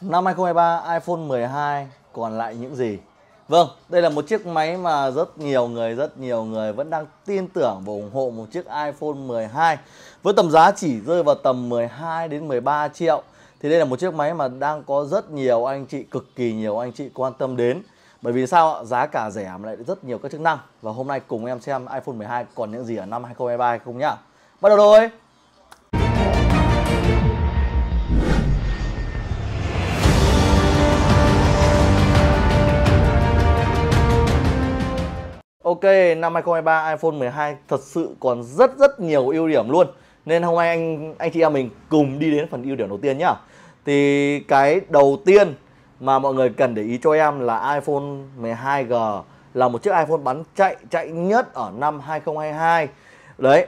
Năm 2023 iPhone 12 còn lại những gì? Vâng, đây là một chiếc máy mà rất nhiều người, rất nhiều người vẫn đang tin tưởng và ủng hộ một chiếc iPhone 12 với tầm giá chỉ rơi vào tầm 12 đến 13 triệu. Thì đây là một chiếc máy mà đang có rất nhiều anh chị, cực kỳ nhiều anh chị quan tâm đến. Bởi vì sao Giá cả rẻ mà lại rất nhiều các chức năng. Và hôm nay cùng em xem iPhone 12 còn những gì ở năm 2023 hay không nhá. Bắt đầu thôi. Ok, năm 2023 iPhone 12 thật sự còn rất rất nhiều ưu điểm luôn. Nên hôm nay anh anh chị em mình cùng đi đến phần ưu điểm đầu tiên nhá. Thì cái đầu tiên mà mọi người cần để ý cho em là iPhone 12G là một chiếc iPhone bắn chạy chạy nhất ở năm 2022. Đấy.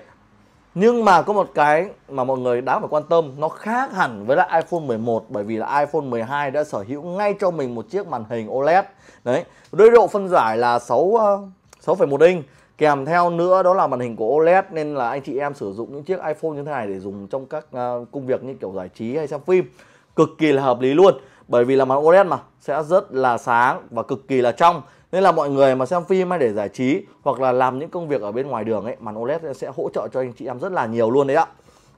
Nhưng mà có một cái mà mọi người đáng phải quan tâm, nó khác hẳn với lại iPhone 11 bởi vì là iPhone 12 đã sở hữu ngay cho mình một chiếc màn hình OLED. Đấy. Đối độ phân giải là 6 6,1 inch kèm theo nữa đó là màn hình của OLED nên là anh chị em sử dụng những chiếc iPhone như thế này để dùng trong các ờ, công việc như kiểu giải trí hay xem phim cực kỳ là hợp lý luôn bởi vì là màn OLED mà sẽ rất là sáng và cực kỳ là trong nên là mọi người mà xem phim hay để giải trí hoặc là làm những công việc ở bên ngoài đường ấy màn OLED sẽ hỗ trợ cho anh chị em rất là nhiều luôn đấy ạ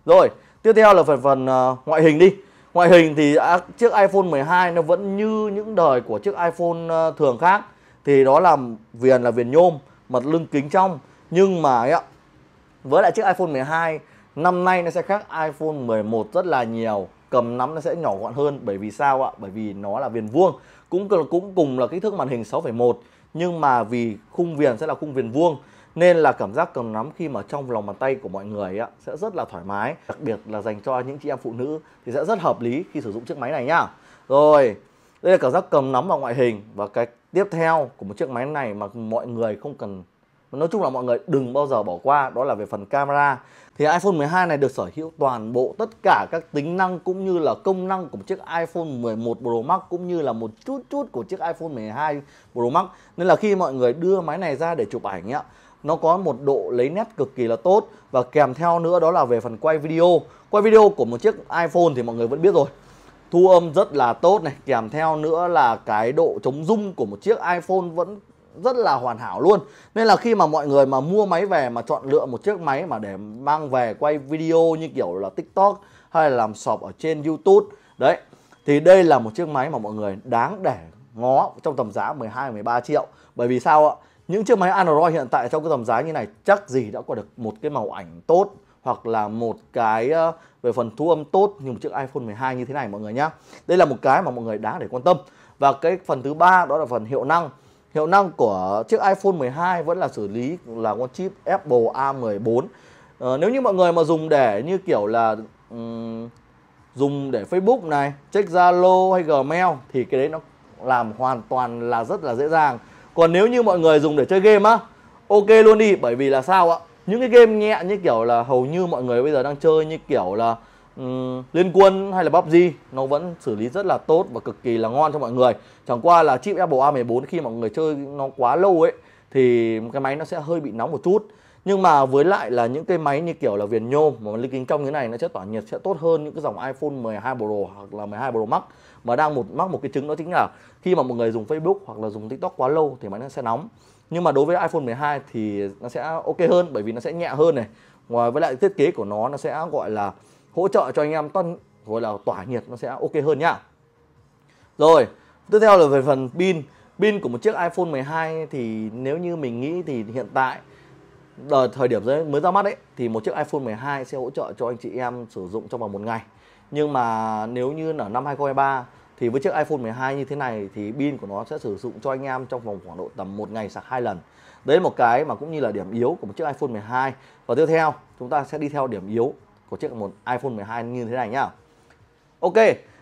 rồi tiếp theo là phần phần ờ, ngoại hình đi ngoại hình thì chiếc iPhone 12 nó vẫn như những đời của chiếc iPhone ờ, thường khác thì đó là viền là viền nhôm mặt lưng kính trong nhưng mà ấy ạ với lại chiếc iPhone 12 năm nay nó sẽ khác iPhone 11 rất là nhiều cầm nắm nó sẽ nhỏ gọn hơn bởi vì sao ạ bởi vì nó là viền vuông cũng cũng cùng là kích thước màn hình 6,1 nhưng mà vì khung viền sẽ là khung viền vuông nên là cảm giác cầm nắm khi mà trong lòng bàn tay của mọi người ạ sẽ rất là thoải mái đặc biệt là dành cho những chị em phụ nữ thì sẽ rất hợp lý khi sử dụng chiếc máy này nhá rồi đây là cảm giác cầm nắm và ngoại hình và cái tiếp theo của một chiếc máy này mà mọi người không cần nói chung là mọi người đừng bao giờ bỏ qua đó là về phần camera thì iPhone 12 này được sở hữu toàn bộ tất cả các tính năng cũng như là công năng của một chiếc iPhone 11 Pro Max cũng như là một chút chút của chiếc iPhone 12 Pro Max nên là khi mọi người đưa máy này ra để chụp ảnh ấy, nó có một độ lấy nét cực kỳ là tốt và kèm theo nữa đó là về phần quay video quay video của một chiếc iPhone thì mọi người vẫn biết rồi thu âm rất là tốt này kèm theo nữa là cái độ chống rung của một chiếc iPhone vẫn rất là hoàn hảo luôn nên là khi mà mọi người mà mua máy về mà chọn lựa một chiếc máy mà để mang về quay video như kiểu là tiktok hay là làm sọp ở trên youtube đấy thì đây là một chiếc máy mà mọi người đáng để ngó trong tầm giá 12 13 triệu bởi vì sao ạ những chiếc máy Android hiện tại trong cái tầm giá như này chắc gì đã có được một cái màu ảnh tốt hoặc là một cái về phần thu âm tốt như một chiếc iPhone 12 như thế này mọi người nhé đây là một cái mà mọi người đáng để quan tâm và cái phần thứ ba đó là phần hiệu năng hiệu năng của chiếc iPhone 12 vẫn là xử lý là con chip Apple A14 ờ, nếu như mọi người mà dùng để như kiểu là um, dùng để Facebook này check Zalo hay Gmail thì cái đấy nó làm hoàn toàn là rất là dễ dàng còn nếu như mọi người dùng để chơi game á ok luôn đi bởi vì là sao ạ những cái game nhẹ như kiểu là hầu như mọi người bây giờ đang chơi như kiểu là um, liên quân hay là PUBG nó vẫn xử lý rất là tốt và cực kỳ là ngon cho mọi người chẳng qua là chip Apple A14 khi mọi người chơi nó quá lâu ấy thì cái máy nó sẽ hơi bị nóng một chút nhưng mà với lại là những cái máy như kiểu là viền nhôm mà linh kính trong như này nó sẽ tỏa nhiệt sẽ tốt hơn những cái dòng iPhone 12 Pro hoặc là 12 Pro Max mà đang một mắc một cái chứng đó chính là khi mà mọi người dùng Facebook hoặc là dùng TikTok quá lâu thì máy nó sẽ nóng nhưng mà đối với iPhone 12 thì nó sẽ ok hơn bởi vì nó sẽ nhẹ hơn này ngoài với lại thiết kế của nó nó sẽ gọi là hỗ trợ cho anh em toàn gọi là tỏa nhiệt nó sẽ ok hơn nhá rồi tiếp theo là về phần pin pin của một chiếc iPhone 12 thì nếu như mình nghĩ thì hiện tại đời thời điểm mới ra mắt ấy thì một chiếc iPhone 12 sẽ hỗ trợ cho anh chị em sử dụng trong vòng một ngày nhưng mà nếu như ở năm 2023 thì với chiếc iPhone 12 như thế này thì pin của nó sẽ sử dụng cho anh em trong vòng khoảng độ tầm một ngày sạc hai lần đấy là một cái mà cũng như là điểm yếu của một chiếc iPhone 12 và tiếp theo chúng ta sẽ đi theo điểm yếu của chiếc một iPhone 12 như thế này nhá Ok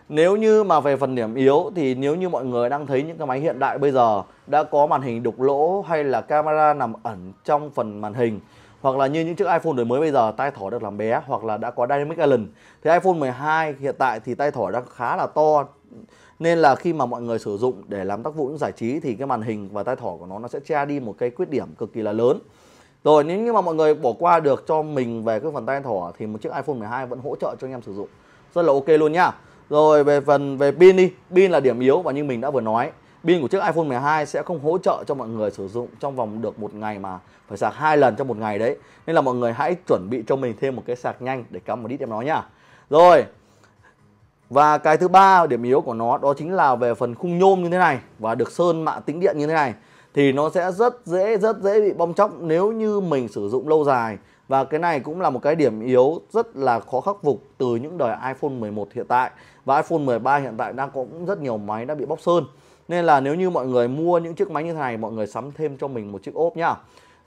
nếu như mà về phần điểm yếu thì nếu như mọi người đang thấy những cái máy hiện đại bây giờ đã có màn hình đục lỗ hay là camera nằm ẩn trong phần màn hình hoặc là như những chiếc iPhone đời mới bây giờ tay thỏ được làm bé hoặc là đã có Dynamic Island thì iPhone 12 hiện tại thì tay thỏ đang khá là to nên là khi mà mọi người sử dụng để làm tác vụ giải trí thì cái màn hình và tay thỏ của nó nó sẽ che đi một cái khuyết điểm cực kỳ là lớn rồi nếu như mà mọi người bỏ qua được cho mình về cái phần tay thỏ thì một chiếc iPhone 12 vẫn hỗ trợ cho anh em sử dụng rất là ok luôn nhá rồi về phần về pin đi pin là điểm yếu và như mình đã vừa nói pin của chiếc iPhone 12 sẽ không hỗ trợ cho mọi người sử dụng trong vòng được một ngày mà phải sạc hai lần trong một ngày đấy nên là mọi người hãy chuẩn bị cho mình thêm một cái sạc nhanh để cắm một đít em nói nha. rồi và cái thứ ba điểm yếu của nó đó chính là về phần khung nhôm như thế này và được sơn mạ tĩnh điện như thế này thì nó sẽ rất dễ rất dễ bị bong chóc nếu như mình sử dụng lâu dài và cái này cũng là một cái điểm yếu rất là khó khắc phục từ những đời iPhone 11 hiện tại và iPhone 13 hiện tại đang có cũng rất nhiều máy đã bị bóc sơn nên là nếu như mọi người mua những chiếc máy như thế này mọi người sắm thêm cho mình một chiếc ốp nhá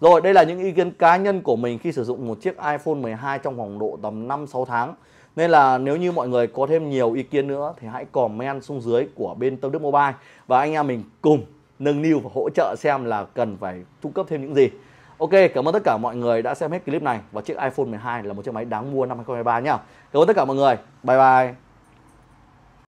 rồi đây là những ý kiến cá nhân của mình khi sử dụng một chiếc iPhone 12 trong khoảng độ tầm 5-6 tháng nên là nếu như mọi người có thêm nhiều ý kiến nữa thì hãy comment xuống dưới của bên Tâm Đức Mobile và anh em mình cùng nâng niu và hỗ trợ xem là cần phải cung cấp thêm những gì. Ok, cảm ơn tất cả mọi người đã xem hết clip này và chiếc iPhone 12 là một chiếc máy đáng mua năm 2023 nhá. Cảm ơn tất cả mọi người. Bye bye.